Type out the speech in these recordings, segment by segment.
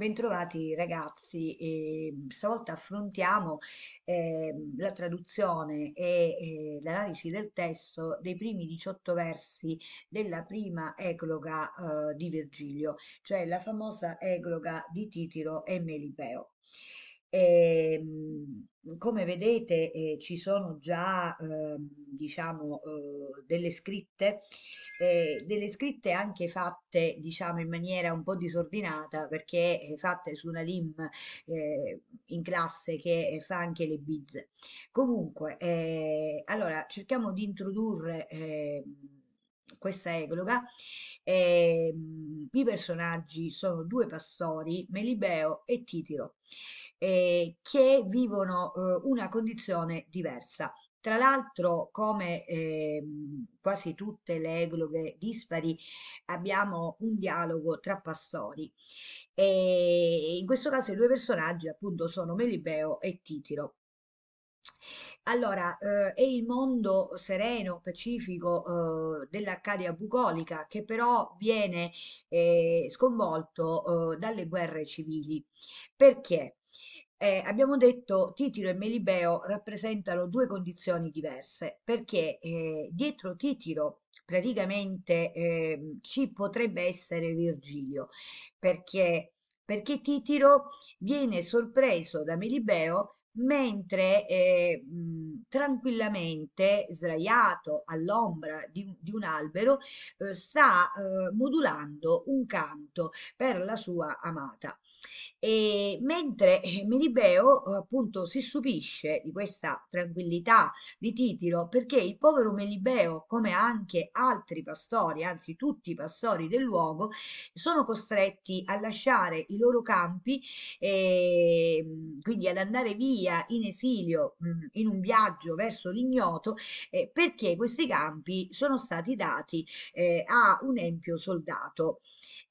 Bentrovati ragazzi, e stavolta affrontiamo eh, la traduzione e eh, l'analisi del testo dei primi 18 versi della prima ecloga eh, di Virgilio, cioè la famosa ecloga di Titiro e Melipeo. Ehm, come vedete eh, ci sono già eh, diciamo eh, delle scritte eh, delle scritte anche fatte diciamo in maniera un po' disordinata perché fatte su una lim eh, in classe che fa anche le bizze comunque eh, allora cerchiamo di introdurre questa egloga. Ehm, I personaggi sono due pastori, Melibeo e Titiro eh, che vivono eh, una condizione diversa. Tra l'altro, come eh, quasi tutte le egloghe dispari, abbiamo un dialogo tra pastori. E in questo caso i due personaggi appunto sono Melibeo e Titiro. Allora, eh, è il mondo sereno, pacifico eh, dell'Arcadia bucolica che però viene eh, sconvolto eh, dalle guerre civili. Perché? eh, abbiamo detto Titiro e Melibeo rappresentano due condizioni diverse perché eh, dietro Titiro praticamente eh, ci potrebbe essere Virgilio perché, perché Titiro viene sorpreso da Melibeo mentre eh, tranquillamente sdraiato all'ombra di, di un albero eh, sta eh, modulando un canto per la sua amata. E mentre eh, Melibeo appunto si stupisce di questa tranquillità di Titiro perché il povero Melibeo come anche altri pastori, anzi tutti i pastori del luogo, sono costretti a lasciare i loro campi, ehm, quindi ad andare via via in esilio, mm, in un viaggio verso l'ignoto, eh, perché questi campi sono stati dati eh, a un empio soldato,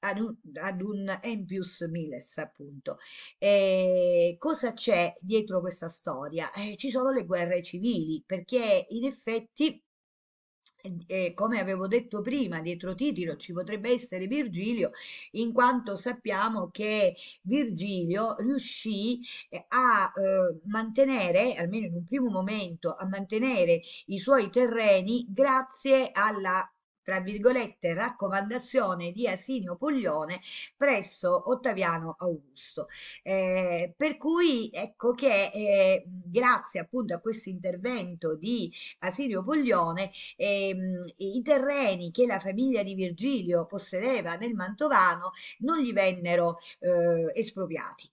ad un, ad un empius miles appunto. Eh, cosa c'è dietro questa storia? Eh, ci sono le guerre civili, perché in effetti eh, come avevo detto prima, dietro Titilo ci potrebbe essere Virgilio, in quanto sappiamo che Virgilio riuscì eh, a eh, mantenere, almeno in un primo momento, a mantenere i suoi terreni grazie alla tra virgolette, raccomandazione di Asinio Poglione presso Ottaviano Augusto. Eh, per cui ecco che eh, grazie appunto a questo intervento di Asinio Poglione eh, i terreni che la famiglia di Virgilio possedeva nel Mantovano non gli vennero eh, espropriati.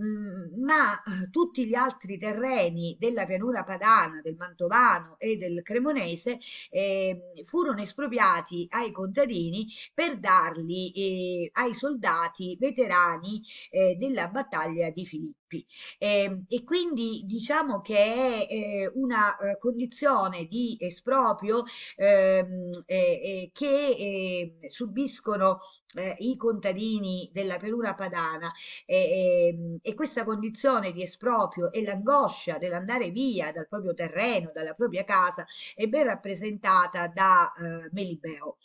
Mhmm, ma eh, tutti gli altri terreni della pianura padana, del mantovano e del cremonese eh, furono espropriati ai contadini per darli eh, ai soldati veterani eh, della battaglia di Filippi. Ehm, e quindi diciamo che è eh, una eh, condizione di esproprio eh, eh, che ehm, subiscono eh, i contadini della Perura padana eh, eh, e questa condizione di esproprio e l'angoscia dell'andare via dal proprio terreno, dalla propria casa, è ben rappresentata da eh, Melibeo.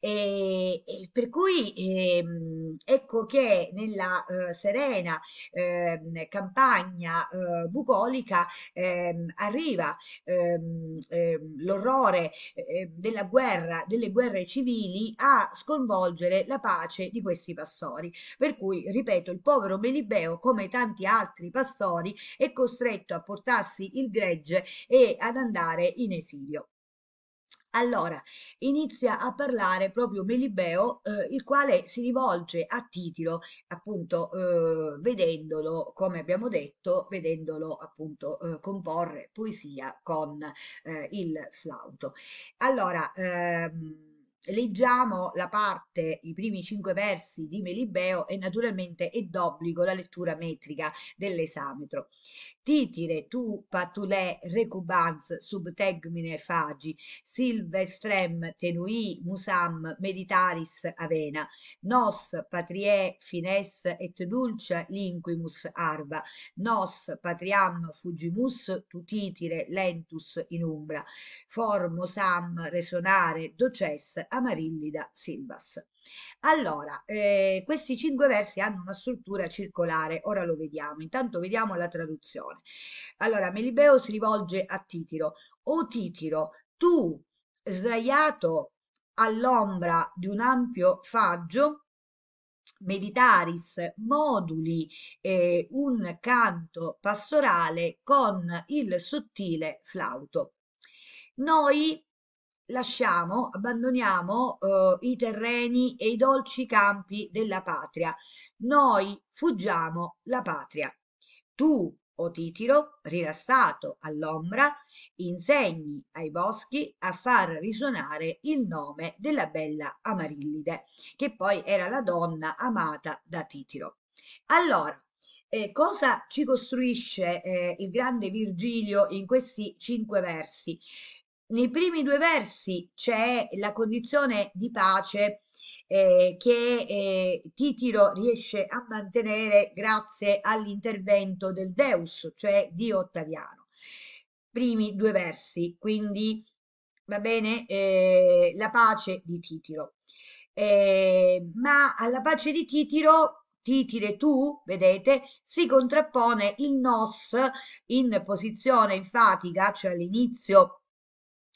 E, per cui ehm, ecco che nella eh, serena ehm, campagna eh, bucolica ehm, arriva ehm, ehm, l'orrore eh, della guerra, delle guerre civili a sconvolgere la pace di questi pastori. Per cui, ripeto, il povero Melibeo, come tanti altri pastori, è costretto a portarsi il gregge e ad andare in esilio. Allora, inizia a parlare proprio Melibeo, eh, il quale si rivolge a Titilo, appunto, eh, vedendolo, come abbiamo detto, vedendolo appunto eh, comporre poesia con eh, il flauto. Allora, ehm, leggiamo la parte, i primi cinque versi di Melibeo e naturalmente è d'obbligo la lettura metrica dell'esametro titire tu patulè recubans sub tegmine fagi silvestrem tenui musam meditaris avena nos patrie fines et dulcia linquimus arba nos patriam fugimus tu titire lentus in umbra formosam resonare doces amarillida silvas allora, ehm, questi cinque versi hanno una struttura circolare, ora lo vediamo. Intanto vediamo la traduzione. Allora, Melibeo si rivolge a Titiro: "O Titiro, tu sdraiato all'ombra di un ampio faggio, meditaris moduli eh, un canto pastorale con il sottile flauto. Noi lasciamo, abbandoniamo eh, i terreni e i dolci campi della patria. Noi fuggiamo la patria. Tu, o Titiro, rilassato all'ombra, insegni ai boschi a far risuonare il nome della bella Amarillide, che poi era la donna amata da Titiro. Allora, eh, cosa ci costruisce eh, il grande Virgilio in questi cinque versi? nei primi due versi c'è la condizione di pace eh, che eh, Titiro riesce a mantenere grazie all'intervento del Deus, cioè di Ottaviano. Primi due versi, quindi va bene eh, la pace di Titiro. Eh, ma alla pace di Titiro titire tu, vedete, si contrappone il nos in posizione enfatica, cioè all'inizio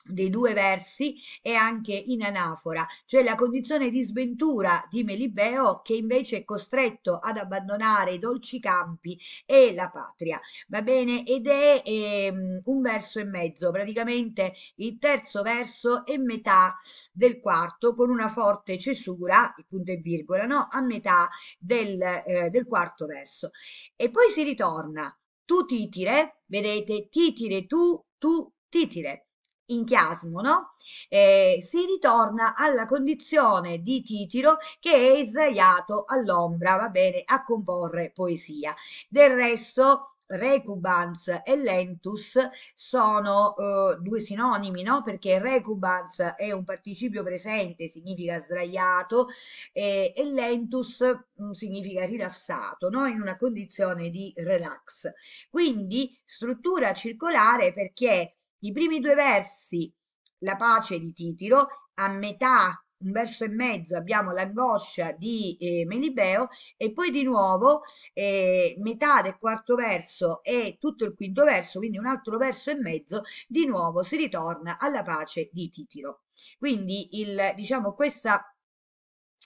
dei due versi e anche in anafora, cioè la condizione di sventura di Melibeo che invece è costretto ad abbandonare i dolci campi e la patria. Va bene, ed è ehm, un verso e mezzo, praticamente il terzo verso e metà del quarto con una forte cesura, il punto e virgola, no? a metà del, eh, del quarto verso. E poi si ritorna, tu titire, vedete, titire tu, tu titire in chiasmo, no? Eh, si ritorna alla condizione di Titiro che è sdraiato all'ombra, va bene, a comporre poesia. Del resto, recubans e lentus sono eh, due sinonimi, no? Perché recubans è un participio presente, significa sdraiato, eh, e lentus mh, mm, significa rilassato, no? In una condizione di relax. Quindi struttura circolare perché i primi due versi, la pace di Titiro, a metà, un verso e mezzo, abbiamo l'angoscia di eh, Melibeo e poi di nuovo eh, metà del quarto verso e tutto il quinto verso, quindi un altro verso e mezzo, di nuovo si ritorna alla pace di Titiro. Quindi il, diciamo, questa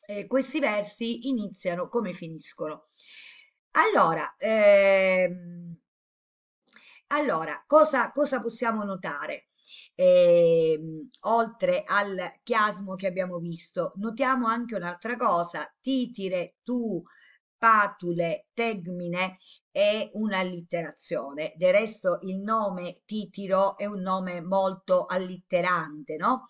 eh, questi versi iniziano come finiscono. Allora, ehm, allora, cosa, cosa possiamo notare? Ehm, oltre al chiasmo che abbiamo visto, notiamo anche un'altra cosa, titire, tu, patule, tegmine è un'allitterazione. Del resto il nome Titiro è un nome molto allitterante, no?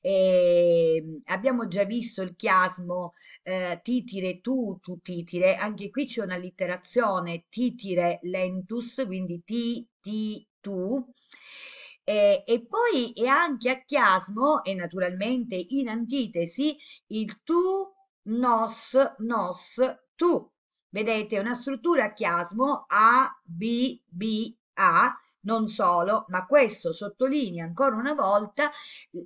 E ehm, abbiamo già visto il chiasmo eh, Titire tu, tu titire, anche qui c'è un'allitterazione Titire lentus, quindi T di tu. Eh, e poi è anche a chiasmo e naturalmente in antitesi il tu, nos, nos, tu. Vedete, una struttura a chiasmo A, B, B, A, non solo, ma questo sottolinea ancora una volta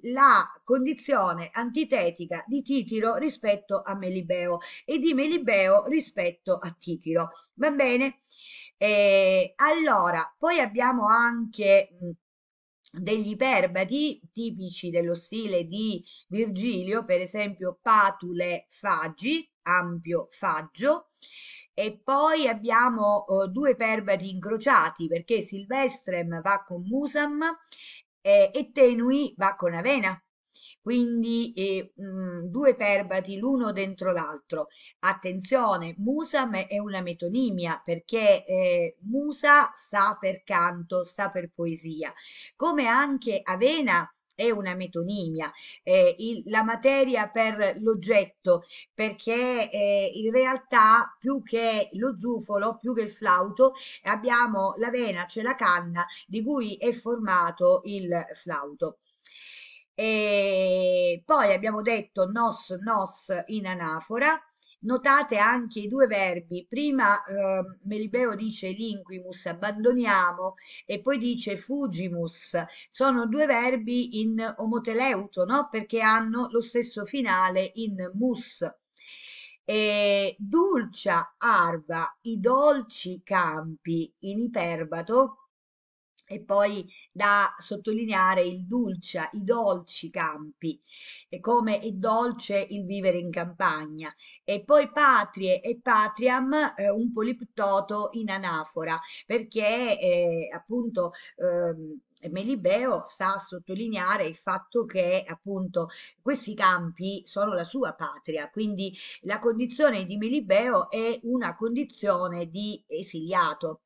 la condizione antitetica di Titiro rispetto a Melibeo e di Melibeo rispetto a Titiro. Va bene? Eh, allora, poi abbiamo anche mh, mhmm, degli iperbati tipici dello stile di Virgilio, per esempio patule fagi, ampio faggio, e poi abbiamo eh, due iperbati incrociati perché Silvestrem va con Musam eh, e Tenui va con Avena quindi eh, mh, mm, due perbati l'uno dentro l'altro. Attenzione, musa è una metonimia perché eh, musa sa per canto, sa per poesia, come anche avena è una metonimia, eh, il, la materia per l'oggetto, perché eh, in realtà più che lo zufolo, più che il flauto, abbiamo la vena, cioè la canna di cui è formato il flauto. E poi abbiamo detto nos nos in anafora. Notate anche i due verbi, prima eh, Melibeo dice linquimus, abbandoniamo, e poi dice fugimus, sono due verbi in omoteleuto, no? perché hanno lo stesso finale in mus. E, dulcia arva, i dolci campi, in iperbato, e poi da sottolineare il dolce, i dolci campi, e come è dolce il vivere in campagna. E poi patrie e patriam, eh, un poliptoto in anafora, perché eh, appunto eh, Melibeo sa sottolineare il fatto che appunto questi campi sono la sua patria, quindi la condizione di Melibeo è una condizione di esiliato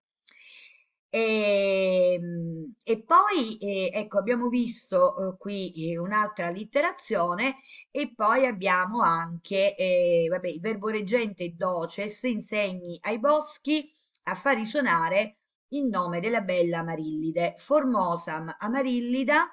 e, ehm, e poi eh, ecco, abbiamo visto eh, qui eh, un'altra allitterazione e poi abbiamo anche eh, vabbè, il verbo reggente doces insegni ai boschi a far risuonare il nome della bella Amarillide. Formosam Amarillida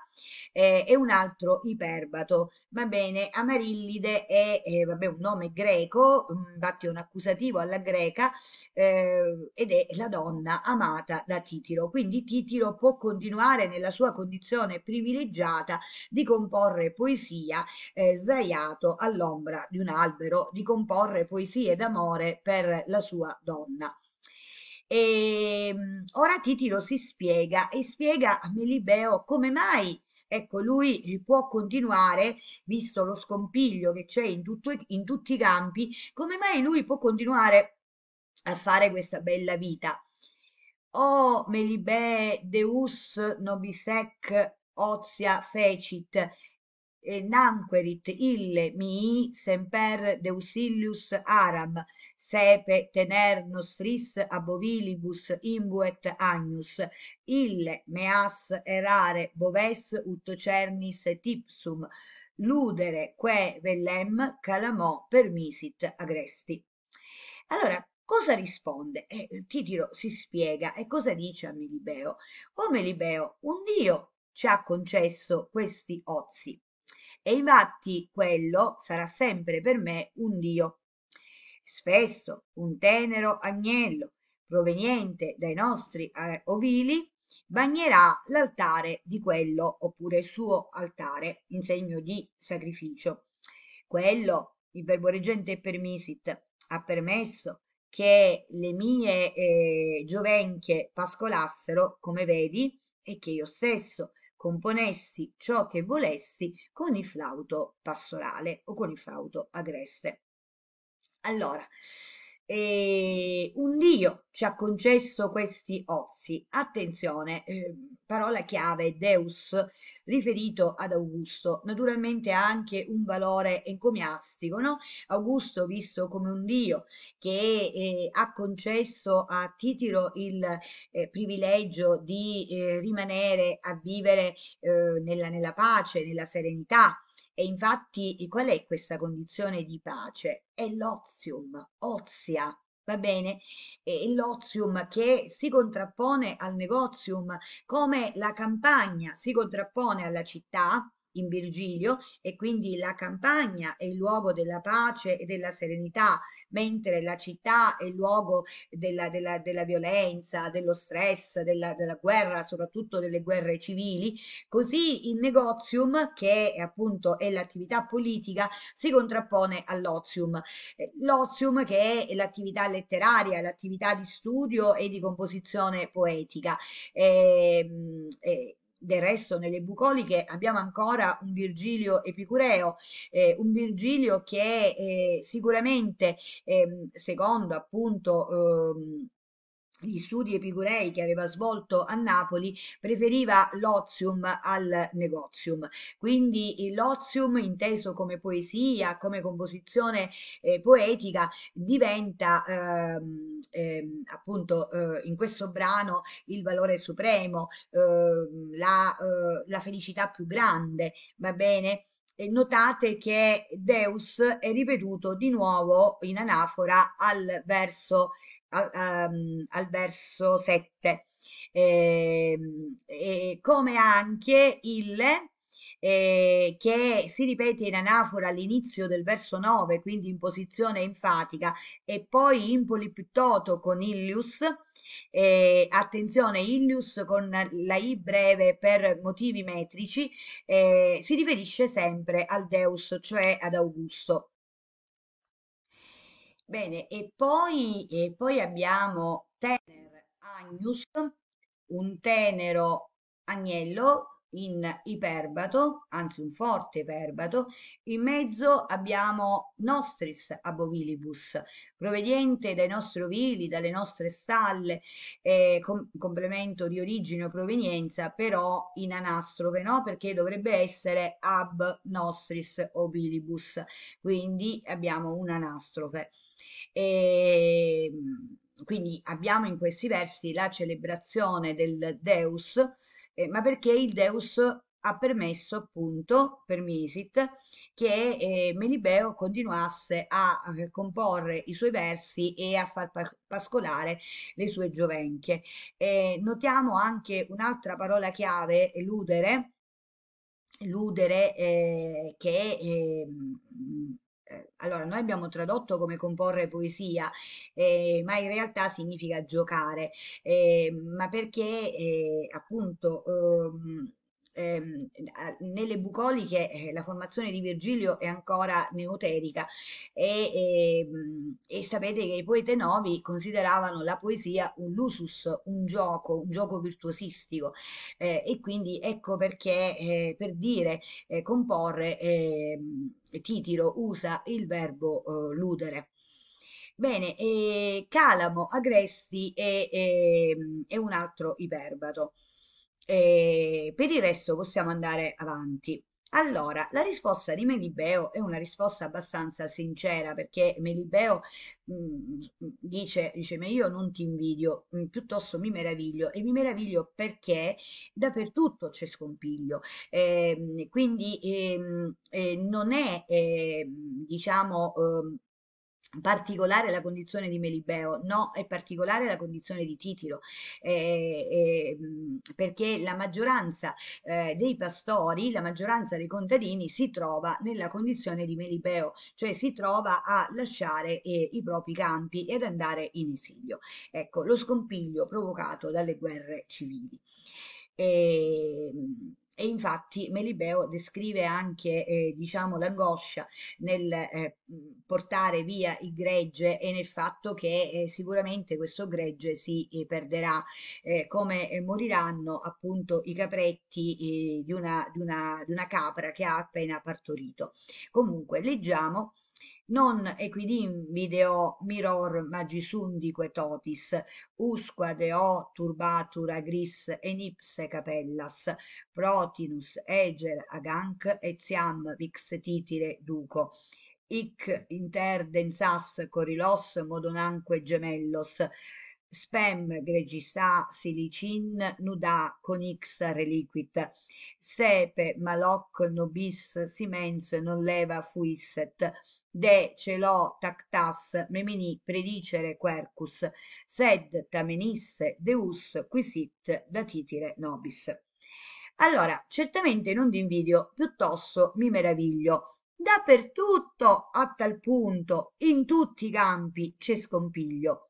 eh, è un altro iperbato. Va bene, Amarillide è eh, vabbè, un nome greco, infatti è un accusativo alla greca, eh, ed è la donna amata da Titiro. Quindi Titiro può continuare nella sua condizione privilegiata di comporre poesia eh, sdraiato all'ombra di un albero, di comporre poesie d'amore per la sua donna. E ehm, ora Titilo si spiega e spiega a Melibeo come mai Ecco, lui eh, può continuare, visto lo scompiglio che c'è in, tutto, in tutti i campi, come mai lui può continuare a fare questa bella vita? O oh, Melibe Deus nobisec ozia fecit, eh, nanquerit ille mii semper deusillus aram, sepe tener nostris abovilibus imbuet agnus, ille meas erare boves ut cernis tipsum, ludere que vellem calamò permisit agresti. Allora, Cosa risponde? Eh, Titiro si spiega e cosa dice a Melibeo? O Melibeo, un dio ci ha concesso questi ozi. E infatti quello sarà sempre per me un Dio. Spesso un tenero agnello proveniente dai nostri eh, ovili bagnerà l'altare di quello oppure il suo altare in segno di sacrificio. Quello, il verboregente permisit, ha permesso che le mie eh, giovenche pascolassero, come vedi, e che io stesso componessi ciò che volessi con il flauto pastorale o con il flauto agreste allora e un Dio ci ha concesso questi ozi. Attenzione, eh, parola chiave Deus, riferito ad Augusto, naturalmente ha anche un valore encomiastico, no? Augusto visto come un Dio che eh, ha concesso a Titiro il eh, privilegio di eh, rimanere a vivere eh, nella, nella pace, nella serenità, e infatti qual è questa condizione di pace? È l'ozium, ozia, va bene? È l'ozium che si contrappone al negozium, come la campagna si contrappone alla città, in Virgilio e quindi la campagna è il luogo della pace e della serenità, mentre la città è il luogo della, della, della violenza, dello stress, della, della, guerra, soprattutto delle guerre civili, così il negozium, che è appunto è l'attività politica, si contrappone all'ozium. Eh, l'ozium che è l'attività letteraria, l'attività di studio e di composizione poetica. E, ehm, e, eh, del resto nelle bucoliche abbiamo ancora un Virgilio Epicureo, eh, un Virgilio che eh, sicuramente, eh, secondo appunto Eh, gli studi epicurei che aveva svolto a Napoli, preferiva l'ozium al negozium. Quindi l'ozium, inteso come poesia, come composizione eh, poetica, diventa ehm, ehm, eh, eh, appunto in questo brano il valore supremo, ehm, la, eh, la felicità più grande, va bene? notate che Deus è ripetuto di nuovo in anafora al verso al, um, ehm, al verso 7, eh, eh, come anche il eh, che si ripete in anafora all'inizio del verso 9, quindi in posizione enfatica, e poi in poliptoto con ilius, eh, attenzione, ilius con la i breve per motivi metrici, eh, si riferisce sempre al deus, cioè ad Augusto. Bene, e poi, e poi abbiamo tener agnus, un tenero agnello in iperbato, anzi un forte iperbato, in mezzo abbiamo nostris abovilibus, proveniente dai nostri ovili, dalle nostre stalle, eh, com complemento di origine o provenienza, però in anastrofe, no? perché dovrebbe essere ab nostris ovilibus, quindi abbiamo un'anastrofe. E ehm, quindi abbiamo in questi versi la celebrazione del Deus eh, ma perché il Deus ha permesso appunto per Misit che eh, Melibeo continuasse a, a eh, comporre i suoi versi e a far pa pascolare le sue giovenchie. Eh, notiamo anche un'altra parola chiave, eludere, eludere eh, che ehm, allora noi abbiamo tradotto come comporre poesia, eh, ma in realtà significa giocare, eh, ma perché eh, appunto... Ehm, ehm, nelle bucoliche eh, la formazione di Virgilio è ancora neoterica e, e, ehm, e sapete che i poeti novi consideravano la poesia un lusus, un gioco, un gioco virtuosistico eh, e quindi ecco perché eh, per dire eh, comporre ehm, Titiro usa il verbo eh, ludere. Bene, eh, Calamo Agresti è, è, è un altro iperbato. E per il resto possiamo andare avanti. Allora, la risposta di Melibeo è una risposta abbastanza sincera perché Melibeo mh, mm, dice, dice, ma io non ti invidio, mh, mm, piuttosto mi meraviglio e mi meraviglio perché dappertutto c'è scompiglio, eh, quindi eh, eh, non è, ehm, diciamo, ehm, particolare la condizione di Melibeo, no, è particolare la condizione di Titiro, eh, eh, perché la maggioranza eh, dei pastori, la maggioranza dei contadini si trova nella condizione di Melibeo, cioè si trova a lasciare eh, i propri campi ed andare in esilio. Ecco, lo scompiglio provocato dalle guerre civili. E, ehm, e infatti Melibeo descrive anche eh, diciamo, l'angoscia nel eh, portare via il gregge e nel fatto che eh, sicuramente questo gregge si eh, perderà, eh, come eh, moriranno appunto i capretti di una, di, una, di una capra che ha appena partorito. Comunque leggiamo non equidimvideo miror magisundique totis usqua deo turbatur agris et ipse capellas protinus eger aganc etiam vix titire duco hic inter densas corilos modonanque gemellos spem gregissa silicin nuda conix reliquit sepe maloc nobis simens non leva fuisset de celo tactas memini predicere quercus, sed tamenisse deus quisit datitire nobis. Allora, certamente non ti invidio, piuttosto mi meraviglio. Dappertutto, a tal punto, in tutti i campi, c'è scompiglio.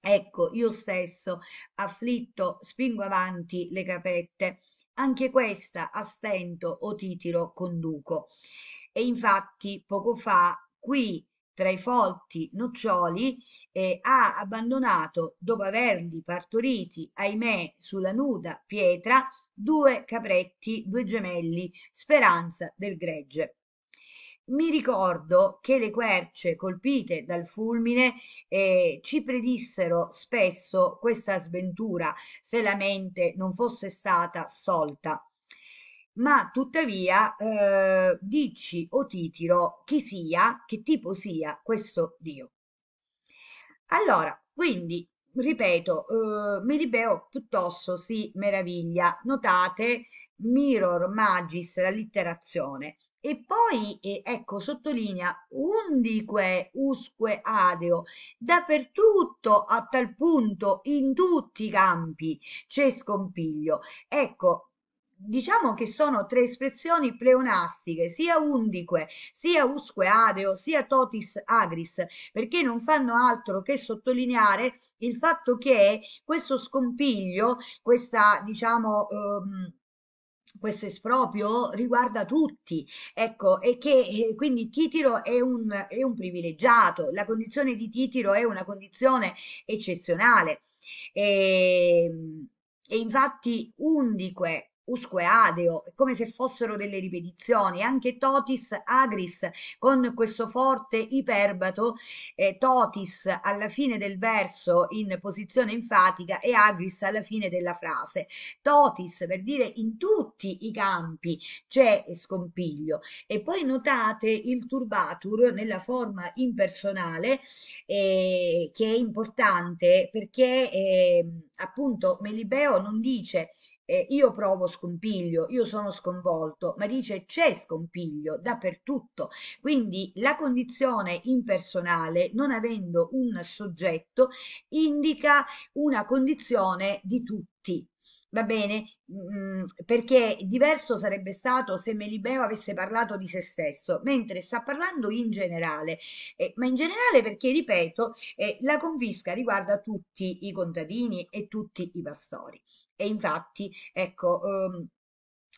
Ecco, io stesso, afflitto, spingo avanti le capette. Anche questa a stento o titiro conduco. E infatti poco fa qui tra i folti noccioli eh, ha abbandonato dopo averli partoriti ahimè sulla nuda pietra due capretti due gemelli speranza del gregge mi ricordo che le querce colpite dal fulmine eh, ci predissero spesso questa sventura se la mente non fosse stata ssolta ma tuttavia eh, dici o titiro chi sia, che tipo sia questo Dio. Allora, quindi, ripeto, eh, Miribeo piuttosto si meraviglia. Notate, mirror magis, la litterazione. E poi, eh, ecco, sottolinea undique usque adeo, dappertutto, a tal punto, in tutti i campi, c'è scompiglio. Ecco, diciamo che sono tre espressioni pleonastiche, sia undique, sia usque adeo, sia totis agris, perché non fanno altro che sottolineare il fatto che questo scompiglio, questa diciamo... Ehm, questo esproprio riguarda tutti, ecco, e che eh, quindi Titiro è un, è un privilegiato, la condizione di Titiro è una condizione eccezionale. E, ehm, e infatti undique usque adeo, come se fossero delle ripetizioni, anche totis agris con questo forte iperbato eh, totis alla fine del verso in posizione enfatica e agris alla fine della frase. Totis per dire in tutti i campi c'è scompiglio e poi notate il turbatur nella forma impersonale eh, che è importante perché eh, appunto Melibeo non dice eh, io provo scompiglio, io sono sconvolto, ma dice c'è scompiglio dappertutto. Quindi la condizione impersonale, non avendo un soggetto, indica una condizione di tutti, va bene? Mm, mm, perché diverso sarebbe stato se Melibeo avesse parlato di se stesso, mentre sta parlando in generale, eh, ma in generale perché, ripeto, eh, la confisca riguarda tutti i contadini e tutti i pastori. E infatti, ecco, ehm,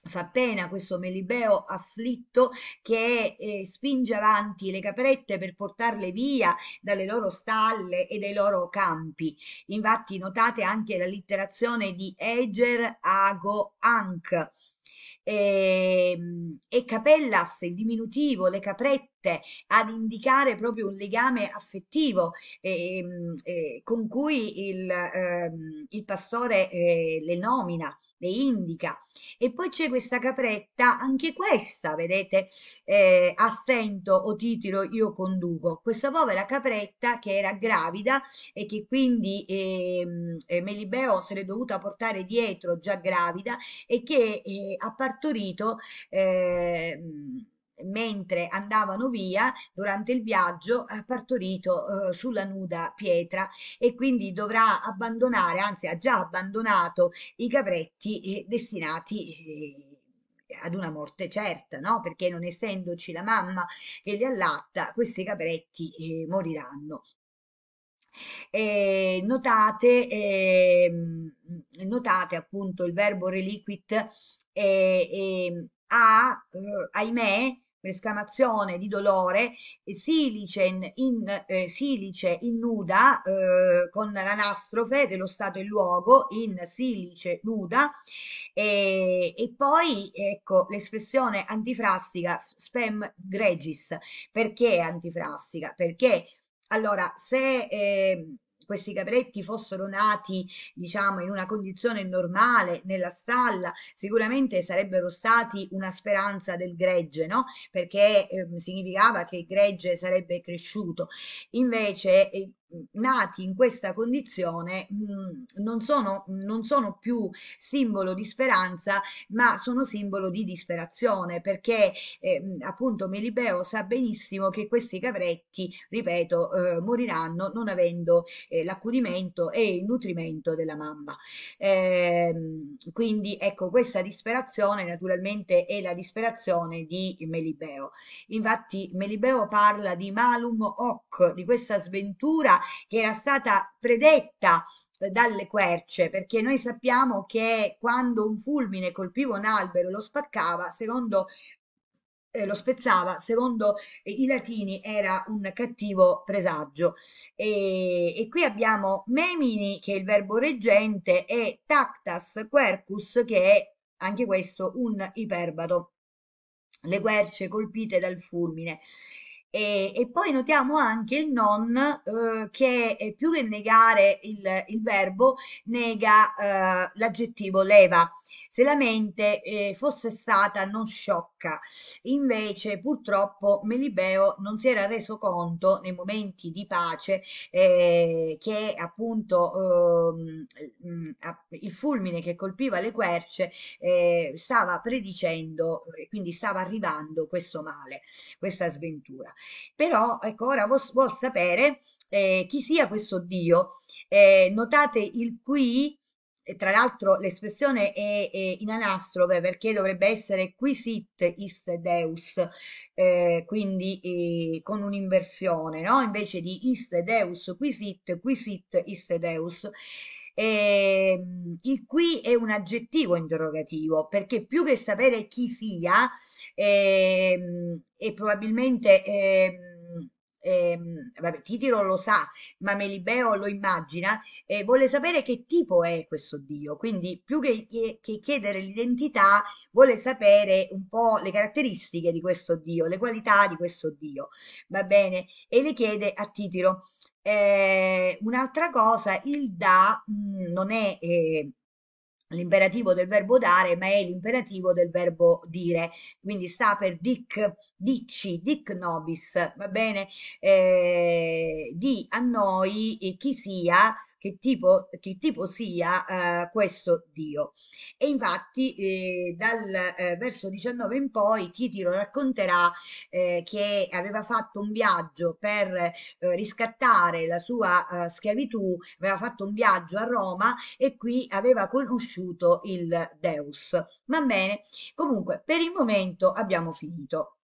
fa pena questo Melibeo afflitto che eh, spinge avanti le caprette per portarle via dalle loro stalle e dai loro campi. Infatti notate anche la letterazione di Eger Ago Anc. E, ehm, e capellas, il diminutivo, le caprette, ad indicare proprio un legame affettivo eh, eh, con cui il, ehm, il pastore eh, le nomina le indica. E poi c'è questa capretta, anche questa, vedete, eh, assento o titolo io conduco. Questa povera capretta che era gravida e che quindi ehm, eh, Melibeo se l'è dovuta portare dietro già gravida e che eh, ha partorito... Eh, mentre andavano via durante il viaggio ha partorito eh, sulla nuda pietra e quindi dovrà abbandonare, anzi ha già abbandonato i capretti eh, destinati eh, ad una morte certa, no? Perché non essendoci la mamma che li allatta, questi capretti eh, moriranno. Eh, notate, eh, notate appunto il verbo reliquit eh, ha, ehm, eh, ahimè, esclamazione di dolore, Silice, in, in, eh, Silice innuda eh, con l'anastrofe dello Stato e luogo in Silice nuda eh, e poi ecco l'espressione antifrastica spem gregis. Perché antifrastica? Perché allora se... Eh, questi capretti fossero nati diciamo in una condizione normale nella stalla sicuramente sarebbero stati una speranza del gregge no perché eh, significava che il gregge sarebbe cresciuto invece eh, nati in questa condizione non, sono, non sono più simbolo di speranza, ma sono simbolo di disperazione, perché eh, appunto Melibeo sa benissimo che questi cavretti, ripeto, eh, moriranno non avendo eh, l'accudimento e il nutrimento della mamma. Ehm, quindi ecco, questa disperazione naturalmente è la disperazione di Melibeo. Infatti Melibeo parla di malum hoc, di questa sventura che era stata predetta dalle querce, perché noi sappiamo che quando un fulmine colpiva un albero lo spaccava, secondo eh, lo spezzava, secondo eh, i latini era un cattivo presagio. E, e, qui abbiamo memini, che è il verbo reggente, e tactas quercus, che è anche questo un iperbato, le querce colpite dal fulmine. E, e, poi notiamo anche il non eh, che più che negare il, il verbo nega eh, l'aggettivo leva se la mente eh, fosse stata non sciocca. Invece, purtroppo, Melibeo non si era reso conto nei momenti di pace eh, che appunto eh, il fulmine che colpiva le querce eh, stava predicendo, eh, quindi stava arrivando questo male, questa sventura. Però, ecco, ora vuol, vuol sapere eh, chi sia questo Dio. notate il qui tra l'altro l'espressione è, è, in anastrofe perché dovrebbe essere qui sit ist deus, eh, quindi eh, con un'inversione, no? invece di ist deus qui sit, qui sit ist deus. Eh, il qui è un aggettivo interrogativo perché più che sapere chi sia eh, e probabilmente eh, ehm, vabbè, Titiro lo sa, ma Melibeo lo immagina, eh, vuole sapere che tipo è questo Dio, quindi più che, che chiedere l'identità vuole sapere un po' le caratteristiche di questo Dio, le qualità di questo Dio, va bene? E le chiede a Titiro. Eh, un'altra cosa, il da mh, mm, non è eh, l'imperativo del verbo dare, ma è l'imperativo del verbo dire. Quindi sta per dic, dici, dic nobis, va bene? Eh, di a noi eh, chi sia che tipo, che tipo sia eh, questo Dio. E infatti eh, dal eh, verso 19 in poi Titiro racconterà eh, che aveva fatto un viaggio per eh, riscattare la sua eh, schiavitù, aveva fatto un viaggio a Roma e qui aveva conosciuto il Deus. Va bene, comunque per il momento abbiamo finito.